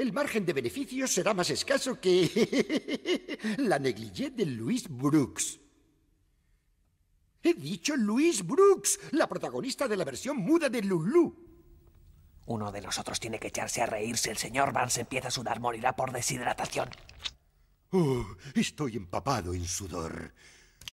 El margen de beneficios será más escaso que la negligé de Louis Brooks. He dicho Luis Brooks, la protagonista de la versión muda de Lulu. Uno de nosotros tiene que echarse a reírse. El señor Vance empieza a sudar, morirá por deshidratación. Oh, estoy empapado en sudor.